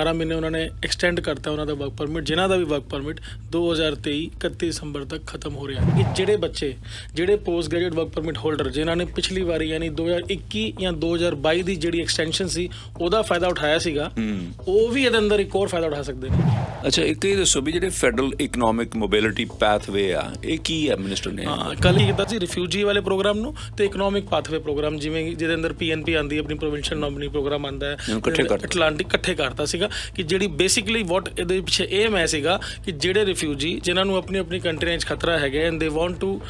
18 ਮਹੀਨੇ ਉਹਨਾਂ ਨੇ ਐਕਸਟੈਂਡ ਕਰਤਾ ਉਹਨਾਂ ਦਾ ਵਰਕ ਪਰਮਿਟ ਜਿਨ੍ਹਾਂ ਦਾ ਵੀ ਵਰਕ ਪਰਮਿਟ 2023 31 ਦਸੰਬਰ ਤੱਕ ਖਤਮ ਹੋ ਰਿਹਾ ਹੈ ਜਿਹੜੇ ਬੱਚੇ ਜਿਹੜੇ post graduate work permit holder ਜਿਨ੍ਹਾਂ ਨੇ ਪਿਛਲੀ ਵਾਰੀ ਯਾਨੀ 2021 ਜਾਂ 2022 ਦੀ ਜਿਹੜੀ ਐਕਸਟੈਂਸ਼ਨ ਸੀ ਉਹਦਾ ਫਾਇਦਾ ਉਠਾਇਆ ਸੀਗਾ ਉਹ ਵੀ ਇਹਦੇ ਅੰਦਰ ਇੱਕ ਹੋਰ ਫਾਇਦਾ ਉਠਾ ਸਕਦੇ ਨੇ ਅੱਛਾ ਇੱਕ ਇਹ ਦੱਸੋ ਵੀ ਜਿਹੜੇ ਫੈਡਰਲ ਇਕਨੋਮਿਕ ਮੋਬਿਲਿਟੀ ਪਾਥਵੇ ਆ ਇਹ ਕੀ ਹੈ ਮਿਨਿਸਟਰ ਨੇ ਹਾਂ ਕੱਲ ਹੀ ਕੀਤਾ ਸੀ ਰਿਫਿਊਜੀ ਵਾਲੇ ਪ੍ਰੋਗਰਾਮ ਨੂੰ ਤੇ ਇਕਨੋਮਿਕ ਪਾਥਵੇ ਪ੍ਰੋਗਰਾਮ ਜਿਵੇਂ ਜਿਹਦੇ ਅੰਦਰ ਪੀਐਨਪੀ ਆਂਦੀ ਆਪਣੀ ਪ੍ਰੋਵਿੰਸ਼ੀਅਲ ਨੋਮਿਨੀ ਪ੍ਰੋਗਰਾਮ ਆਂਦਾ ਹੈ ਇਕੱਠੇ ਕਰਤਾ ਅਟਲਾਂਟਿਕ ਇਕੱਠੇ ਕਰਤਾ ਸੀਗਾ ਸੀਗਾ ਕਿ ਜਿਹੜੀ ਬੇਸਿਕਲੀ ਵਾਟ ਇਹਦੇ ਪਿੱਛੇ ਏਮ ਹੈ ਸੀਗਾ ਕਿ ਜਿਹੜੇ ਰਿਫਿਊਜੀ ਜਿਨ੍ਹਾਂ ਨੂੰ ਆਪਣੀ ਆਪਣੀ ਕੰਟਰੀਆਂ 'ਚ ਖਤਰਾ ਹੈਗਾ and they want to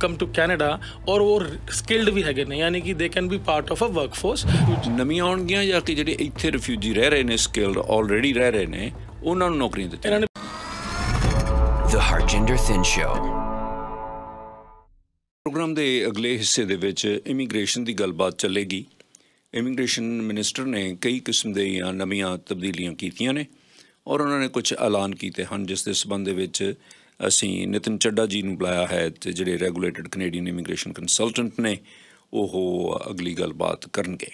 come to Canada ਔਰ ਉਹ ਸਕਿਲਡ ਵੀ ਹੈਗੇ ਨੇ ਯਾਨੀ ਕਿ they can be part of a workforce ਆਉਣ ਆਉਣਗੀਆਂ ਜਾਂ ਕਿ ਜਿਹੜੇ ਇੱਥੇ ਰਿਫਿਊਜੀ ਰਹਿ ਰਹੇ ਨੇ ਸਕਿਲਡ ਆਲਰੇਡੀ ਰਹਿ ਰਹੇ ਨੇ ਉਹਨਾਂ ਨੂੰ ਨੌਕਰੀਆਂ ਦਿੱਤੀਆਂ the Harjinder Singh show program ਦੇ ਅਗਲੇ ਹਿੱਸੇ ਦੇ ਵਿੱਚ ਇਮੀਗ੍ਰੇਸ਼ਨ ਦੀ ਗੱਲਬਾਤ ਚੱਲੇਗੀ ਇਮੀਗ੍ਰੇਸ਼ਨ ਮਿਨਿਸਟਰ ਨੇ ਕਈ ਕਿਸਮ ਦੇ ਨਵੀਆਂ ਤਬਦੀਲੀਆਂ ਕੀਤੀਆਂ ਨੇ ਔਰ ਉਹਨਾਂ ਨੇ ਕੁਝ ਐਲਾਨ ਕੀਤੇ ਹਨ ਜਿਸ ਦੇ ਸਬੰਧ ਦੇ ਵਿੱਚ ਅਸੀਂ ਨਿਤਿਨ ਚੱਡਾ ਜੀ ਨੂੰ ਬੁਲਾਇਆ ਹੈ ਤੇ ਜਿਹੜੇ ਰੈਗੂਲੇਟਡ ਕੈਨੇਡੀਅਨ ਇਮੀਗ੍ਰੇਸ਼ਨ ਕੰਸਲਟੈਂਟ ਨੇ ਉਹ ਅਗਲੀ ਗੱਲਬਾਤ ਕਰਨਗੇ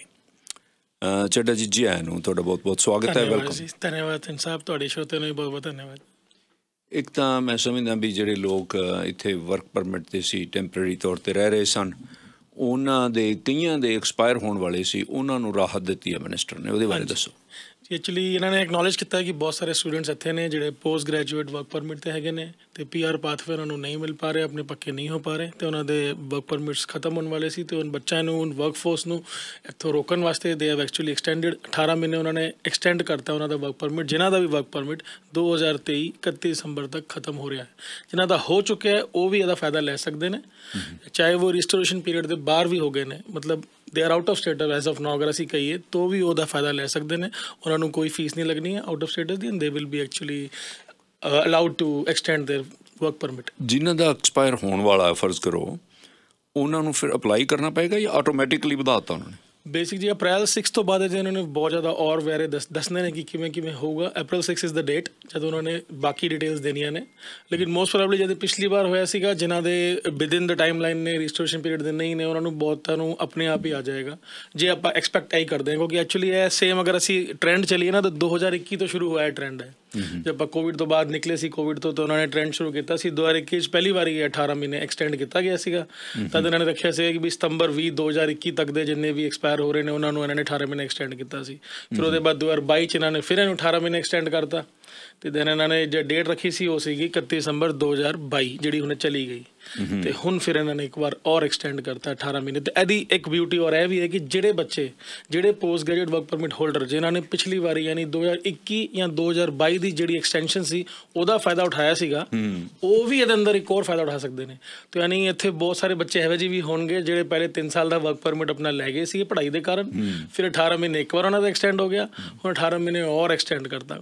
ਚੱਡਾ ਜੀ ਜੀ ਆਇਆਂ ਨੂੰ ਤੁਹਾਡਾ ਬਹੁਤ ਬਹੁਤ ਸਵਾਗਤ ਹੈ ਵੈਲਕਮ ਧੰਨਵਾਦ ਸਾਹਿਬ ਤੁਹਾਡੇ ਸ਼ੋਅ ਤੇ ਨੂੰ ਬਹੁਤ ਬਹੁਤ ਧੰਨਵਾਦ ਇੱਕ ਤਾਂ ਮੈਂ ਸਮਝਦਾ ਵੀ ਜਿਹੜੇ ਲੋਕ ਇੱਥੇ ਵਰਕ ਪਰਮਿਟ ਤੇ ਸੀ ਟੈਂਪਰੇਰੀ ਤੌਰ ਤੇ ਰਹਿ ਰਹੇ ਸਨ ਉਹਨਾਂ ਦੇ ਕਈਆਂ ਦੇ ਐਕਸਪਾਇਰ ਹੋਣ ਵਾਲੇ ਸੀ ਉਹਨਾਂ ਨੂੰ ਰਾਹਤ ਦਿੱਤੀ ਹੈ ਮਿਨਿਸਟਰ ਨੇ ਉਹਦੇ ਬਾਰੇ ਦੱਸੋ ਐਕਚੁਅਲੀ ਇਹਨਾਂ ਨੇ ਐਕਨੋਲਜ ਕੀਤਾ ਕਿ ਬਹੁਤ ਸਾਰੇ ਸਟੂਡੈਂਟਸ ਇੱਥੇ ਨੇ ਜਿਹੜੇ ਪੋਸਟ ਗ੍ਰੈਜੂਏਟ ਵਰਕ ਪਰਮਿਟ ਤੇ ਹੈਗੇ ਨੇ ਤੇ ਪੀਆਰ ਪਾਥਵੇ ਉਹਨਾਂ ਨੂੰ ਨਹੀਂ ਮਿਲ ਪਾ ਰਹੇ ਆਪਣੇ ਪੱਕੇ ਨਹੀਂ ਹੋ ਪਾ ਰਹੇ ਤੇ ਉਹਨਾਂ ਦੇ ਵਰਕ ਪਰਮਿਟਸ ਖਤਮ ਹੋਣ ਵਾਲੇ ਸੀ ਤੇ ਉਹਨਾਂ ਬੱਚਿਆਂ ਨੂੰ ਉਹਨਾਂ ਵਰਕਫੋਰਸ ਨੂੰ ਇੱਥੋਂ ਰੋਕਣ ਵਾਸਤੇ ਦੇ ਹੈਵ ਐਕਚੁਅਲੀ ਐਕਸਟੈਂਡਡ 18 ਮਹੀਨੇ ਉਹਨਾਂ ਨੇ ਐਕਸਟੈਂਡ ਕਰਤਾ ਉਹਨਾਂ ਦਾ ਵਰਕ ਪਰਮਿਟ ਜਿਨ੍ਹਾਂ ਦਾ ਵੀ ਵਰਕ ਪਰਮਿਟ 2023 31 ਦਸੰਬਰ ਤੱਕ ਖਤਮ ਹੋ ਰਿਹਾ ਹੈ ਜਿਨ੍ਹਾਂ ਦਾ ਹੋ ਚੁੱਕਿਆ ਹੈ ਉਹ ਵੀ ਇਹਦਾ ਫਾਇਦਾ ਲੈ ਸਕਦੇ ਨੇ ਚਾਹੇ ਉਹ ਰੀਸਟੋਰੇਸ਼ਨ ਪੀਰੀਅਡ ਦੇ ਬਾਹਰ ਵੀ ਹੋ ਗਏ ਨੇ ਮਤਲਬ they are out of status as of now ਅਗਰ ਅਸੀਂ ਕਹੀਏ ਤੋ ਵੀ ਉਹਦਾ ਫਾਇਦਾ ਲੈ ਸਕਦੇ ਨੇ ਉਹਨਾਂ ਨੂੰ ਕੋਈ ਫੀਸ ਨਹੀਂ ਲੱਗਣੀ ਹੈ ਆਊਟ ਆਫ ਸਟੇਟਸ ਦੀ and they will be actually allowed to extend their work permit ਜਿਨ੍ਹਾਂ ਦਾ ਐਕਸਪਾਇਰ ਹੋਣ ਵਾਲਾ ਹੈ ਫਰਜ਼ ਕਰੋ ਉਹਨਾਂ ਨੂੰ ਫਿਰ ਅਪਲਾਈ ਕਰਨਾ ਪਏਗਾ ਜਾਂ ਆਟੋਮੈਟਿਕਲੀ ਵਧਾਤਾ ਉਹਨਾਂ ਨੇ ਬੇਸਿਕ ਜੀ ਅਪ੍ਰੈਲ 6 ਤੋਂ ਬਾਅਦ ਜੇ ਉਹਨਾਂ ਨੇ ਬਹੁਤ ਜ਼ਿਆਦਾ ਔਰ ਵੈਰੇ ਦੱਸਣੇ ਨੇ ਕਿ ਕਿਵੇਂ ਕਿਵੇਂ ਹੋਊਗਾ ਅਪ੍ਰੈਲ 6 ਇਜ਼ ਦਾ ਡੇਟ ਜਦੋਂ ਉਹਨਾਂ ਨੇ ਬਾਕੀ ਡਿਟੇਲਸ ਦੇਣੀਆਂ ਨੇ ਲੇਕਿਨ ਮੋਸਟ ਪ੍ਰੋਬਬਲੀ ਜਦ ਪਿਛਲੀ ਵਾਰ ਹੋਇਆ ਸੀਗਾ ਜਿਨ੍ਹਾਂ ਦੇ ਇਨ ਦਾ ਟਾਈਮਲਾਈਨ ਨੇ ਰੀਸਟੋਰੇਸ਼ਨ ਪੀਰੀਅਡ ਦੇ ਨਹੀਂ ਨੇ ਉਹਨਾਂ ਨੂੰ ਬਹੁਤਾਂ ਨੂੰ ਆਪਣੇ ਆਪ ਹੀ ਆ ਜਾਏਗਾ ਜੇ ਆਪਾਂ ਐਕਸਪੈਕਟ ਆਈ ਕਰਦੇ ਹਾਂ ਕਿਉਂਕਿ ਐਕਚੁਅਲੀ ਇਹ ਸੇਮ ਅਗਰ ਅਸੀਂ ਟ੍ਰੈਂਡ ਚੱਲੀਏ ਨਾ ਤਾਂ 2021 ਤੋਂ ਸ਼ੁਰੂ ਹੋਇਆ ਟ੍ਰੈਂਡ ਹੈ ਜਦ ਆਪਾਂ ਕੋਵਿਡ ਤੋਂ ਬਾਅਦ ਨਿਕਲੇ ਸੀ ਕੋਵਿਡ ਤੋਂ ਤਾਂ ਉਹਨਾਂ ਨੇ ਟ੍ਰੈਂਡ ਸ਼ੁਰੂ ਕੀਤਾ ਸੀ 2021 ਪਹਿਲੀ ਵਾਰੀ 18 ਮਹੀਨੇ ਐਕਸਟੈਂਡ ਕੀਤਾ ਗਿਆ ਸੀਗਾ ਤਦ ਇਹਨਾਂ ਨੇ ਰੱਖਿਆ ਸੀ ਕਿ ਸਤੰਬਰ 20 2021 ਤੱਕ ਦੇ ਜਿੰਨੇ ਵੀ ਐਕਸਪਾਇਰ ਹੋ ਰਹੇ ਨੇ ਉਹਨਾਂ ਨੂੰ ਇਹਨਾਂ ਨੇ 18 ਮਹੀਨੇ ਐਕਸਟੈਂਡ ਕੀਤਾ ਸੀ ਫਿਰ ਉਹਦੇ ਬਾਅਦ 2022 ਚ ਇਹਨਾਂ ਨੇ ਫਿਰ ਇਹਨੂੰ 18 ਮਹੀਨੇ ਐਕਸਟੈਂਡ ਕਰਤਾ ਤੇ ਦਿਨ ਇਹਨਾਂ ਨੇ ਜੇ ਡੇਟ ਰੱਖੀ ਸੀ ਉਹ ਸੀਗੀ 31 ਦਸੰਬਰ 2022 ਜਿਹੜੀ ਹੁਣ ਚਲੀ ਗਈ ਤੇ ਹੁਣ ਫਿਰ ਇਹਨਾਂ ਨੇ ਇੱਕ ਵਾਰ ਔਰ ਐਕਸਟੈਂਡ ਕਰਤਾ 18 ਮਹੀਨੇ ਤੇ ਇਹਦੀ ਇੱਕ ਬਿਊਟੀ ਔਰ ਇਹ ਵੀ ਹੈ ਕਿ ਜਿਹੜੇ ਬੱਚੇ ਜਿਹੜੇ post graduate work permit holder ਜਿਨ੍ਹਾਂ ਨੇ ਪਿਛਲੀ ਵਾਰੀ ਯਾਨੀ 2021 ਜਾਂ 2022 ਦੀ ਜਿਹੜੀ ਐਕਸਟੈਂਸ਼ਨ ਸੀ ਉਹਦਾ ਫਾਇਦਾ ਉਠਾਇਆ ਸੀਗਾ ਉਹ ਵੀ ਇਹਦੇ ਅੰਦਰ ਇੱਕ ਹੋਰ ਫਾਇਦਾ ਉਠਾ ਸਕਦੇ ਨੇ ਤੇ ਯਾਨੀ ਇੱਥੇ ਬਹੁਤ ਸਾਰੇ ਬੱਚੇ ਇਹੋ ਜਿਹੇ ਵੀ ਹੋਣਗੇ ਜਿਹੜੇ ਪਹਿਲੇ 3 ਸਾਲ ਦਾ ਵਰਕ ਪਰਮਿਟ ਆਪਣਾ ਲੈ ਗਏ ਸੀ ਪੜ੍ਹਾਈ ਦੇ ਕਾਰਨ ਫਿਰ 18 ਮਹੀਨੇ ਇੱਕ ਵਾਰ ਉਹਨਾਂ ਦਾ ਐਕਸਟੈਂਡ ਹੋ ਗਿਆ ਹੁਣ 18 ਮਹੀਨੇ ਔਰ ਐਕਸਟੈਂਡ ਕਰਤਾ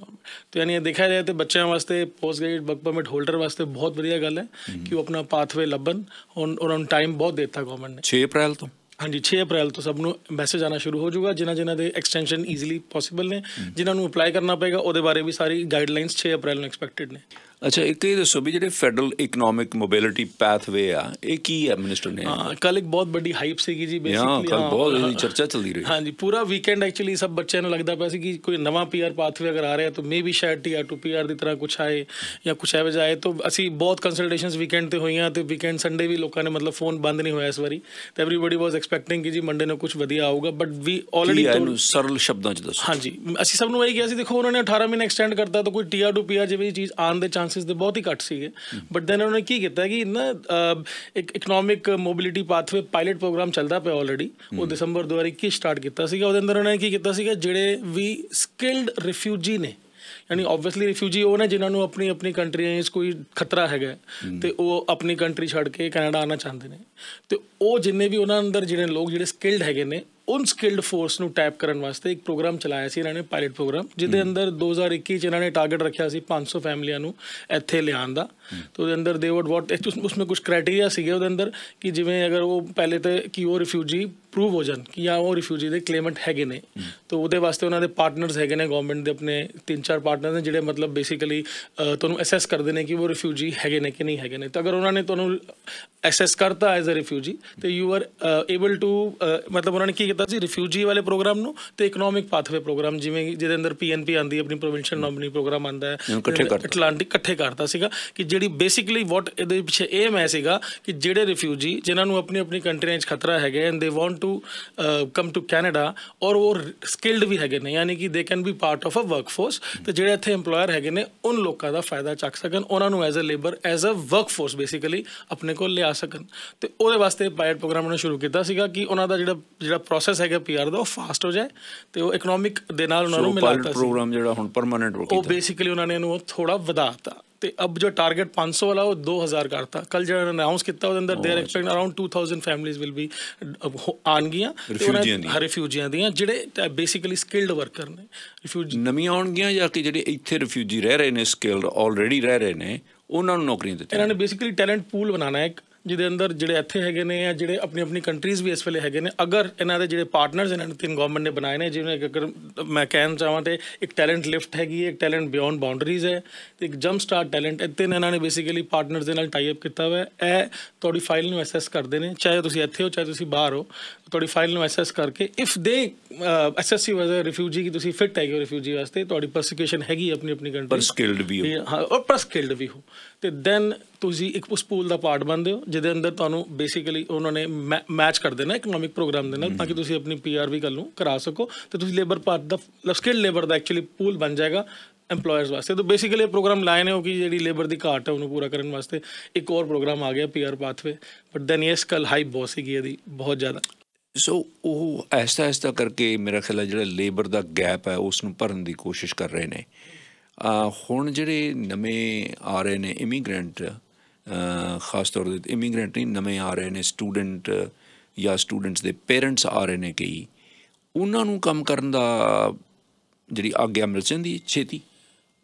ਤੇ ਯਾਨੀ ਹੈ ਦੇਖਿਆ ਜਾਏ ਤੇ ਬੱਚਿਆਂ ਵਾਸਤੇ post graduate work permit holder ਵਾਸਤੇ ਬਹੁਤ ਵਧੀਆ ਗੱਲ ਹੈ ਕਿ ਉਹ ਆਪਣਾ ਪਾਥਵੇ ਲੱਭਣ ਉਹਨਾਂ ਨੂੰ ਟਾਈਮ ਬਹੁਤ ਦਿੱਤਾ ਗਵਰਨਮੈਂਟ ਨੇ 6 ਅਪ੍ਰੈਲ ਤੋਂ ਹਾਂਜੀ 6 ਅਪ੍ਰੈਲ ਤੋਂ ਸਭ ਨੂੰ ਮੈਸੇਜ ਆਣਾ ਸ਼ੁਰੂ ਹੋ ਜਾਊਗਾ ਜਿਨ੍ਹਾਂ ਜਿਨ੍ਹਾਂ ਦੇ ਐਕਸਟੈਂਸ਼ਨ ਈਜ਼ੀਲੀ ਪੋਸੀਬਲ ਨੇ ਜਿਨ੍ਹਾਂ ਨੂੰ ਅਪਲਾਈ ਕਰਨਾ ਪਏਗਾ ਉਹਦੇ ਬਾਰੇ ਵੀ ਸਾਰੀ ਗਾਈਡਲਾਈਨਸ 6 ਅਪ੍ਰੈਲ ਨੂੰ ਐਕਸਪੈਕਟਿਡ ਨੇ ਅੱਛਾ ਇੱਕ ਇਹ ਦੱਸੋ ਵੀ ਜਿਹੜੇ ਫੈਡਰਲ ਇਕਨੋਮਿਕ ਮੋਬਿਲਿਟੀ ਪਾਥਵੇ ਆ ਇਹ ਕੀ ਹੈ ਮਿਨਿਸਟਰ ਨੇ ਹਾਂ ਕੱਲ ਇੱਕ ਬਹੁਤ ਵੱਡੀ ਹਾਈਪ ਸੀਗੀ ਜੀ ਬੇਸਿਕਲੀ ਹਾਂ ਕੱਲ ਬਹੁਤ ਇਹਦੀ ਚਰਚਾ ਚੱਲਦੀ ਰਹੀ ਹਾਂਜੀ ਪੂਰਾ ਵੀਕਐਂਡ ਐਕਚੁਅਲੀ ਸਭ ਬੱਚਿਆਂ ਨੂੰ ਲੱਗਦਾ ਪਿਆ ਸੀ ਕਿ ਕੋਈ ਨਵਾਂ ਪੀਆਰ ਪਾਥਵੇ ਅਗਰ ਆ ਰਿਹਾ ਤਾਂ ਮੇਬੀ ਸ਼ਾਇਦ ਟੀਆਰ ਟੂ ਪੀਆਰ ਦੀ ਤਰ੍ਹਾਂ ਕੁਝ ਆਏ ਜਾਂ ਕੁਝ ਐਵੇਂ ਜਾਏ ਤਾਂ ਅਸੀਂ ਬਹੁਤ ਕੰਸਲਟੇਸ਼ਨਸ ਵੀਕਐਂਡ ਤੇ ਹੋਈਆਂ ਤੇ ਵੀਕਐਂਡ ਸੰਡੇ ਵੀ ਲੋਕਾਂ ਨੇ ਮਤਲਬ ਫੋਨ ਬੰਦ ਨਹੀਂ ਹੋਇਆ ਇਸ ਵਾਰੀ ਤੇ ਐਵਰੀਬਾਡੀ ਵਾਸ ਐਕਸਪੈਕਟਿੰਗ ਕਿ ਜੀ ਮੰਡੇ ਨੂੰ ਕੁਝ ਵਧੀਆ ਆਊਗਾ ਬਟ ਵੀ ਆਲਰੇਡੀ ਸਰਲ ਸ਼ਬਦਾਂ ਚ ਦੱਸੋ ਹਾਂਜੀ ਅਸੀਂ ਸਭ ਨੂੰ ਇਹ ਕਿਹਾ ਸੀ ਦੇਖੋ ਉਹਨਾਂ ਨੇ 18 ਮਹੀਨੇ ਐਕਸਟੈਂਡ ਕਰਤਾ ਤਾਂ ਕੋਈ ਟੀਆਰ ਟੂ ਪੀਆਰ ਜਿਵੇਂ ਚੀਜ਼ ਆਨ ਦੇ ਚਾਂਸ ਚਾਂਸਸ ਦੇ ਬਹੁਤ ਹੀ ਘੱਟ ਸੀਗੇ ਬਟ ਦੈਨ ਉਹਨਾਂ ਨੇ ਕੀ ਕੀਤਾ ਕਿ ਨਾ ਇੱਕ economic mobility pathway pilot program ਚੱਲਦਾ ਪਿਆ ਆਲਰੇਡੀ ਉਹ ਦਸੰਬਰ 2021 ਸਟਾਰਟ ਕੀਤਾ ਸੀਗਾ ਉਹਦੇ ਅੰਦਰ ਉਹਨਾਂ ਨੇ ਕੀ ਕੀਤਾ ਸੀਗਾ ਜਿਹੜੇ ਵੀ ਸਕਿਲਡ ਰਿਫਿਊਜੀ ਨੇ ਯਾਨੀ ਆਬਵੀਅਸਲੀ ਰਿਫਿਊਜੀ ਉਹ ਨੇ ਜਿਨ੍ਹਾਂ ਨੂੰ ਆਪਣੀ ਆਪਣੀ ਕੰਟਰੀ ਵਿੱਚ ਕੋਈ ਖਤਰਾ ਹੈਗਾ ਤੇ ਉਹ ਆਪਣੀ ਕੰਟਰੀ ਛੱਡ ਕੇ ਕੈਨੇਡਾ ਆਣਾ ਚਾਹੁੰਦੇ ਨੇ ਤੇ ਉਹ ਜਿੰਨੇ ਵੀ ਉਹਨਾਂ ਅੰਦਰ ਜਿਹੜੇ ਲੋਕ ਜਿਹੜੇ ਸਕਿਲਡ ਹੈਗੇ ਨੇ ਅਨਸਕਿਲਡ ਫੋਰਸ ਨੂੰ ਟੈਪ ਕਰਨ ਵਾਸਤੇ ਇੱਕ ਪ੍ਰੋਗਰਾਮ ਚਲਾਇਆ ਸੀ ਇਹਨਾਂ ਨੇ ਪਾਇਲਟ ਪ੍ਰੋਗਰਾਮ ਜਿਹਦੇ ਅੰਦਰ 2021 ਚ ਇਹਨਾਂ ਨੇ ਟਾਰਗੇਟ ਰੱਖਿਆ ਸੀ 500 ਫੈਮਲੀਆਂ ਨੂੰ ਇੱਥੇ ਲਿਆਉਣ ਦਾ ਤੇ ਉਹਦੇ ਅੰਦਰ ਦੇ ਵਾਟ ਵਾਟ ਵਿੱਚ ਕੁਝ ਕ੍ਰਾਈਟੇਰੀਆ ਸੀਗੇ ਉਹਦੇ ਅੰਦਰ ਕਿ ਜਿਵੇਂ ਅਗਰ ਉਹ ਪਹਿਲੇ ਤੇ ਕਿ ਉਹ ਰਿਫਿਊਜੀ ਪ੍ਰੂਵ ਹੋ ਜਾਣ ਕਿ ਆ ਉਹ ਰਿਫਿਊਜੀ ਦੇ ਕਲੇਮੈਂਟ ਹੈਗੇ ਨੇ ਤਾਂ ਉਹਦੇ ਵਾਸਤੇ ਉਹਨਾਂ ਦੇ ਪਾਰਟਨਰਸ ਹੈਗੇ ਨੇ ਗਵਰਨਮੈਂਟ ਦੇ ਆਪਣੇ ਤਿੰਨ ਚਾਰ ਪਾਰਟਨਰਸ ਨੇ ਜਿਹੜੇ ਮਤਲਬ ਬੇਸਿਕਲੀ ਤੁਹਾਨੂੰ ਅਸੈਸ ਕਰਦੇ ਨੇ ਕਿ ਉਹ ਰਿਫਿਊਜੀ ਹੈਗੇ ਨੇ ਕਿ ਨਹੀਂ ਹੈਗੇ ਨੇ ਤਾਂ ਅਗਰ ਉਹਨਾਂ ਨੇ ਤੁਹਾਨੂੰ ਅਸੈਸ ਕਰਤਾ ਐਜ਼ ਅ ਰਿਫਿਊਜੀ ਤੇ ਯੂ ਆਰ ਏਬਲ ਟੂ ਮਤਲਬ ਉਹਨਾਂ ਨੇ ਕੀ ਕੀਤਾ ਸੀ ਰਿਫਿਊਜੀ ਵਾਲੇ ਪ੍ਰੋਗਰਾਮ ਨੂੰ ਤੇ ਇਕਨੋਮਿਕ ਪਾਥਵੇ ਪ੍ਰੋਗਰਾਮ ਜਿਵੇਂ ਜਿਹਦੇ ਅੰਦਰ ਪੀਐਨਪੀ ਆਂਦੀ ਹੈ ਆਪਣੀ ਪ੍ਰੋਵਿੰਸ਼ੀਅਲ ਨੋਮਨੀ ਪ੍ਰੋਗਰਾਮ ਆਂਦਾ ਹੈ ਅਟਲਾਂਟਿਕ ਇਕੱਠੇ ਕਰਤਾ ਸੀਗਾ ਕਿ ਜਿਹੜੀ ਬੇਸਿਕਲੀ ਵਾਟ ਇਹਦੇ ਪਿੱਛੇ ਏਮ ਹੈ ਸੀਗਾ ਕਿ ਜਿਹੜੇ ਰਿਫਿਊਜੀ ਜਿਨ੍ਹਾਂ ਨੂੰ ਆਪਣੀ ਆਪਣੀ ਕੰਟਰੀਆਂ 'ਚ ਖਤਰਾ ਹੈਗਾ and they want to come to Canada ਔਰ ਉਹ ਸਕਿਲਡ ਵੀ ਹੈਗੇ ਨੇ ਯਾਨੀ ਕਿ they can be part of a workforce ਤੇ ਜਿਹੜੇ ਇੱਥੇ ਏਮਪਲੋਇਰ ਹੈਗੇ ਨੇ ਉਹਨ ਲੋਕਾਂ ਦਾ ਫਾਇਦਾ ਚੱਕ ਸਕਣ ਉਹਨਾਂ ਨੂੰ as a labour as a workforce basically ਆਪਣੇ ਕੋਲ ਲਿਆ ਸਕਣ ਤੇ ਉਹਦੇ ਵਾਸਤੇ ਪਾਇਲਟ ਪ੍ਰੋਗਰਾਮ ਨੇ ਸ਼ੁਰੂ ਕੀਤਾ ਸੀਗਾ ਕਿ ਉਹਨਾਂ ਦਾ ਜਿਹੜਾ ਜਿਹੜਾ ਪ੍ਰੋਸੈਸ ਹੈਗਾ ਪੀਆਰ ਦਾ ਉਹ ਫਾਸਟ ਹੋ ਜਾਏ ਤੇ ਉਹ ਇਕਨੋਮਿਕ ਦੇ ਨਾਲ ਉਹਨਾਂ ਨੂੰ ਮਿਲਾਤਾ ਸੀ ਪ੍ਰੋਗਰਾਮ ਜਿਹੜਾ ਹੁਣ ਪਰਮਨੈਂਟ ਹੋ ਗਿਆ ਉਹ ਬੇਸਿਕਲੀ ਉਹਨਾਂ ਨੇ ਇਹਨੂੰ ਥੋੜਾ ਵਧਾਤਾ ਤੇ ਅਬ ਜੋ ਟਾਰਗੇਟ 500 ਵਾਲਾ ਉਹ 2000 ਕਰਤਾ ਕੱਲ ਜਿਹੜਾ ਅਨਾਉਂਸ ਕੀਤਾ ਉਹਦੇ ਅੰਦਰ there expect around 2000 families will be ਆਣਗੀਆਂ ਤੇ ਰਿਫਿਊਜੀਆਂ ਦੀਆਂ ਜਿਹੜੇ ਬੇਸਿਕਲੀ ਸਕਿਲਡ ਵਰਕਰ ਨੇ ਰਿਫਿਊਜੀ ਨਵੀਂ ਆਉਣਗੀਆਂ ਜਾਂ ਕਿ ਜਿਹੜੇ ਇੱਥੇ ਰਿਫਿਊਜੀ ਰਹਿ ਰਹੇ ਨੇ ਸਕਿਲਡ ਆਲਰੇਡੀ ਰਹਿ ਰਹੇ ਨੇ ਉਹਨਾਂ ਨੂੰ ਨੌਕਰੀਆਂ ਦਿੱਤੀਆਂ ਇਹਨਾਂ ਨੇ ਬੇਸਿਕਲੀ ਟੈਲੈਂਟ ਪੂਲ ਬਣਾਣਾ ਹੈ ਇੱਕ ਜਿਹਦੇ ਅੰਦਰ ਜਿਹੜੇ ਇੱਥੇ ਹੈਗੇ ਨੇ ਜਾਂ ਜਿਹੜੇ ਆਪਣੀ ਆਪਣੀ ਕੰਟਰੀਜ਼ ਵੀ ਇਸ ਵੇਲੇ ਹੈਗੇ ਨੇ ਅਗਰ ਇਹਨਾਂ ਦੇ ਜਿਹੜੇ ਪਾਰਟਨਰਸ ਇਹਨਾਂ ਨੇ ਤਿੰਨ ਗਵਰਨਮੈਂਟ ਨੇ ਬਣਾਏ ਨੇ ਜਿਵੇਂ ਅਗਰ ਮੈਂ ਕਹਿਣ ਚਾਹਾਂ ਤੇ ਇੱਕ ਟੈਲੈਂਟ ਲਿਫਟ ਹੈਗੀ ਹੈ ਇੱਕ ਟੈਲੈਂਟ ਬਿਯੋਂਡ ਬਾਉਂਡਰੀਜ਼ ਹੈ ਤੇ ਇੱਕ ਜੰਪ ਸਟਾਰਟ ਟੈਲੈਂਟ ਇੱਥੇ ਇਹਨਾਂ ਨੇ ਬੇਸਿਕਲੀ ਪਾਰਟਨਰਸ ਦੇ ਨਾਲ ਟਾਈ ਅਪ ਕੀਤਾ ਹੋਇਆ ਹੈ ਇਹ ਤੁਹਾਡੀ ਫਾਈਲ ਨੂੰ ਅਸੈਸ ਕਰਦੇ ਨੇ ਚਾਹੇ ਤੁਸੀਂ ਇੱਥੇ ਹੋ ਚਾਹੇ ਤੁਸੀਂ ਬਾਹਰ ਹੋ ਤੁਹਾਡੀ ਫਾਈਲ ਨੂੰ ਅਸੈਸ ਕਰਕੇ if they assess you as a refugee ਕਿ ਤੁਸੀਂ ਫਿੱਟ ਹੈਗੇ ਹੋ ਰਿਫਿਊਜੀ ਵਾਸਤੇ ਤੁਹਾਡੀ ਪਰਸਿਕਿਊਸ਼ਨ ਹੈਗੀ ਆਪਣੀ ਆਪਣੀ ਕੰਟਰੀ ਪਰ ਸਕਿਲਡ ਵੀ ਹੋ ਹਾਂ ਪਰ ਸਕਿਲਡ ਵੀ ਹੋ ਤੇ ਦੈਨ ਤੁਸੀਂ ਇੱਕ ਉਸ ਪੂਲ ਦਾ ਪਾਰਟ ਬਣਦੇ ਹੋ ਜਿਹਦੇ ਅੰਦਰ ਤੁਹਾਨੂੰ ਬੇਸਿਕਲੀ ਉਹਨਾਂ ਨੇ ਮੈਚ ਕਰ ਦੇਣਾ ਇਕਨੋਮਿਕ ਪ੍ਰੋਗਰਾਮ ਦੇ ਨਾਲ ਤਾਂ ਕਿ ਤੁਸੀਂ ਆਪਣੀ ਪੀਆਰ ਵੀ ਕਰ ਲਓ ਕਰਾ ਸਕੋ ਤੇ ਤੁਸੀਂ ਲੇਬਰ ਪਾਰਟ ਦਾ ਸਕਿੱਲ ਲੇਬਰ ਦਾ ਐਕਚੁਅਲੀ ਪੂਲ ਬਣ ਜਾਏਗਾ ਐਮਪਲੋਇਰਸ ਵਾਸਤੇ ਤਾਂ ਬੇਸਿਕਲੀ ਇਹ ਪ੍ਰੋਗਰਾਮ ਲਾਏ ਨੇ ਉਹ ਕਿ ਜਿਹੜੀ ਲੇਬਰ ਦੀ ਘਾਟ ਹੈ ਉਹਨੂੰ ਪੂਰਾ ਕਰਨ ਵਾਸਤੇ ਇੱਕ ਹੋਰ ਪ੍ਰੋਗਰਾਮ ਆ ਗਿਆ ਪੀਆਰ ਪਾਥਵੇ ਬਟ ਦੈਨ ਇਸ ਕਲ ਹਾਈ ਹੀ ਗਿਆ ਇਹਦੀ ਬਹੁਤ ਜ਼ਿਆਦਾ ਸੋ ਉਹ ਐਸਾ ਐਸਾ ਕਰਕੇ ਮੇਰਾ ਖਿਆਲ ਹੈ ਜਿਹੜਾ ਲੇਬਰ ਦਾ ਗੈਪ ਹੈ ਉਸ ਨੂੰ ਭਰਨ ਦੀ ਕੋਸ਼ਿਸ਼ ਕਰ ਰਹੇ ਨੇ ਹੁਣ ਜਿਹੜੇ ਨਵੇਂ ਆ ਰਹੇ ਨੇ ਇਮੀਗ੍ਰੈਂਟ ਖਾਸ ਤੌਰ ਤੇ ਇਮੀਗ੍ਰੈਂਟ ਨਹੀਂ ਨਵੇਂ ਆ ਰਹੇ ਨੇ ਸਟੂਡੈਂਟ ਜਾਂ ਸਟੂਡੈਂਟਸ ਦੇ ਪੇਰੈਂਟਸ ਆ ਰਹੇ ਨੇ ਕਈ ਉਹਨਾਂ ਨੂੰ ਕੰਮ ਕਰਨ ਦਾ ਜਿਹੜੀ ਆਗਿਆ ਮਿਲ ਜਾਂਦੀ ਛੇਤੀ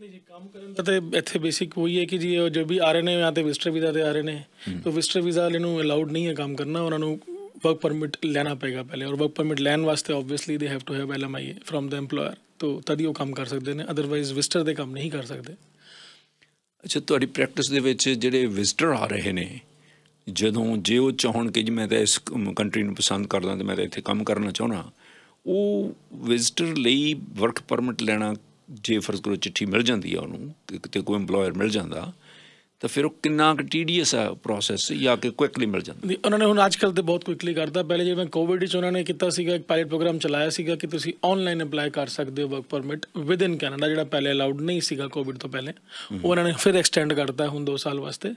ਨਹੀਂ ਜੀ ਕੰਮ ਕਰਨ ਦਾ ਤੇ ਇੱਥੇ ਬੇਸਿਕ ਉਹੀ ਹੈ ਕਿ ਜੀ ਜੋ ਵੀ ਆ ਰਹੇ ਨੇ ਜਾਂ ਤੇ ਵਿਜ਼ਟਰ ਵੀਜ਼ਾ ਤੇ ਆ ਰਹੇ ਨੇ ਤਾਂ ਵਿਜ਼ਟਰ ਵੀਜ਼ਾ ਵਾਲੇ ਨੂੰ ਅਲਾਉਡ ਨਹੀਂ ਹੈ ਕੰਮ ਕਰਨਾ ਉਹਨਾਂ ਨੂੰ ਵਰਕ ਪਰਮਿਟ ਲੈਣਾ ਪਏਗਾ ਪਹਿਲੇ ਔਰ ਵਰਕ ਪਰਮਿਟ ਲੈਣ ਵਾਸਤੇ obviously they have to have LMI from the employer ਤੋ ਤਦ ਹੀ ਉਹ ਕੰਮ ਕਰ ਸਕਦੇ ਨੇ ਅਦਰਵਾਈਜ਼ ਵਿਜ਼ਟਰ ਦੇ ਕੰਮ ਨਹੀਂ ਕਰ ਸਕਦੇ ਅੱਛਾ ਤੁਹਾਡੀ ਪ੍ਰੈਕਟਿਸ ਦੇ ਵਿੱਚ ਜਿਹੜੇ ਵਿਜ਼ਟਰ ਆ ਰਹੇ ਨੇ ਜਦੋਂ ਜੇ ਉਹ ਚਾਹਣ ਕਿ ਜੀ ਮੈਂ ਤਾਂ ਇਸ ਕੰਟਰੀ ਨੂੰ ਪਸੰਦ ਕਰਦਾ ਤੇ ਮੈਂ ਤਾਂ ਇੱਥੇ ਕੰਮ ਕਰਨਾ ਚਾਹਣਾ ਉਹ ਵਿਜ਼ਟਰ ਲਈ ਵਰਕ ਪਰਮਿਟ ਲੈਣਾ ਜੇ ਫਰਜ਼ ਕਰੋ ਚਿੱਠੀ ਮਿਲ ਜਾਂਦੀ ਆ ਉਹਨੂੰ ਕਿਤੇ ਕੋਈ ਏਮਪਲੋਇਰ ਮਿਲ ਜਾਂਦਾ ਤਾਂ ਫਿਰ ਉਹ ਕਿੰਨਾ ਕੁ ਟੀਡੀਅਸ ਹੈ ਪ੍ਰੋਸੈਸ ਜਾਂ ਕਿ ਕੁਇਕਲੀ ਮਿਲ ਜਾਂਦਾ ਨਹੀਂ ਉਹਨਾਂ ਨੇ ਹੁਣ ਅੱਜਕੱਲ ਤੇ ਬਹੁਤ ਕੁਇਕਲੀ ਕਰਦਾ ਪਹਿਲੇ ਜਿਵੇਂ ਕੋਵਿਡ ਵਿੱਚ ਉਹਨਾਂ ਨੇ ਕੀਤਾ ਸੀਗਾ ਇੱਕ ਪਾਇਲਟ ਪ੍ਰੋਗਰਾਮ ਚਲਾਇਆ ਸੀਗਾ ਕਿ ਤੁਸੀਂ ਆਨਲਾਈਨ ਅਪਲਾਈ ਕਰ ਸਕਦੇ ਹੋ work permit within Canada ਜਿਹੜਾ ਪਹਿਲੇ ਅਲਾਉਡ ਨਹੀਂ ਸੀਗਾ ਕੋਵਿਡ ਤੋਂ ਪਹਿਲੇ ਉਹਨਾਂ ਨੇ ਫਿਰ ਐਕਸਟੈਂਡ ਕਰਤਾ ਹੁਣ 2 ਸਾਲ ਵਾਸਤੇ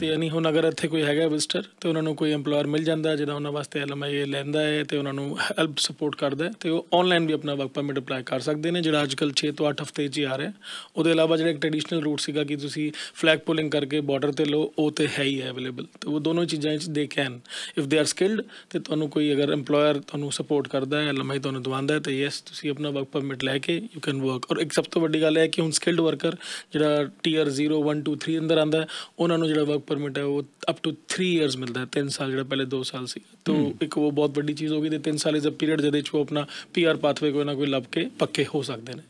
ਤੇ ਯਾਨੀ ਹੁਣ ਅਗਰ ਇੱਥੇ ਕੋਈ ਹੈਗਾ ਵਿਜ਼ਟਰ ਤੇ ਉਹਨਾਂ ਨੂੰ ਕੋਈ ਏਮਪਲੋਇਰ ਮਿਲ ਜਾਂਦਾ ਜਿਹਦਾ ਉਹਨਾਂ ਵਾਸਤੇ ਐਲਐਮਆਈ ਲੈਂਦਾ ਹੈ ਤੇ ਉਹਨਾਂ ਨੂੰ ਹੈਲਪ ਸਪੋਰਟ ਕਰਦਾ ਹੈ ਤੇ ਉਹ ਆਨਲਾਈਨ ਵੀ ਆਪਣਾ ਵਰਕ ਪਰਮਿਟ ਅਪਲਾਈ ਕਰ ਸਕਦੇ ਨੇ ਜਿਹੜਾ ਅੱਜਕੱਲ 6 ਤੋਂ 8 ਹਫ਼ਤੇ ਜੀ ਆ ਰਿਹਾ ਉਹਦੇ ਇਲਾਵਾ ਜਿਹੜਾ ਇੱਕ ਟ੍ਰੈਡੀਸ਼ਨਲ ਰੂਟ ਸੀਗਾ ਕਿ ਤੁਸੀਂ ਫਲੈਗ ਪੁਲਿੰਗ ਕਰ ਕਰਕੇ ਬਾਰਡਰ ਤੇ ਲੋ ਉਹ ਤੇ ਹੈ ਹੀ ਅਵੇਲੇਬਲ ਤੇ ਉਹ ਦੋਨੋਂ ਚੀਜ਼ਾਂ ਵਿੱਚ they can if they are skilled ਤੇ ਤੁਹਾਨੂੰ ਕੋਈ ਅਗਰ ਏਮਪਲੋਇਰ ਤੁਹਾਨੂੰ ਸਪੋਰਟ ਕਰਦਾ ਹੈ ਲੰਮਾਈ ਤੁਹਾਨੂੰ ਦਵਾਉਂਦਾ ਹੈ ਤੇ ਯੈਸ ਤੁਸੀਂ ਆਪਣਾ ਵਰਕ ਪਰਮਿਟ ਲੈ ਕੇ ਯੂ ਕੈਨ ਵਰਕ ਔਰ ਇੱਕ ਸਭ ਤੋਂ ਵੱਡੀ ਗੱਲ ਹੈ ਕਿ ਹੁਣ ਸਕਿਲਡ ਵਰਕਰ ਜਿਹੜਾ ਟੀਅਰ 0 1 2 3 ਅੰਦਰ ਆਂਦਾ ਉਹਨਾਂ ਨੂੰ ਜਿਹੜਾ ਵਰਕ ਪਰਮਿਟ ਹੈ ਉਹ ਅਪ ਟੂ 3 ਇਅਰਸ ਮਿਲਦਾ ਹੈ 3 ਸਾਲ ਜਿਹੜਾ ਪਹਿਲੇ 2 ਸਾਲ ਸੀ ਤੋਂ ਇੱਕ ਉਹ ਬਹੁਤ ਵੱਡੀ ਚੀਜ਼ ਹੋ ਗਈ ਤੇ 3 ਸਾਲ ਇਜ਼ ਅ ਪੀਰੀਅਡ ਜਦੇ ਚ ਉਹ ਆਪਣਾ ਪੀਆਰ ਪਾਥਵੇ ਕੋਈ ਨਾ ਕੋਈ ਲੱਭ ਕੇ ਪੱਕੇ ਹੋ ਸਕਦੇ ਨੇ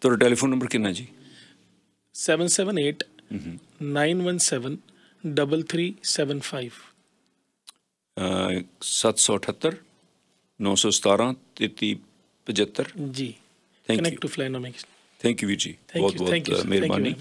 ਤੁਹਾਡਾ ਟੈਲੀਫੋਨ ਨੰਬਰ ਕਿੰਨਾ ਜੀ 778 nine one seven double three seven five सत सौ अठहत्तर नौ सौ सतारह तेती पचहत्तर जी thank you to Flynomics thank you जी बहुत बहुत uh, मेहरबानी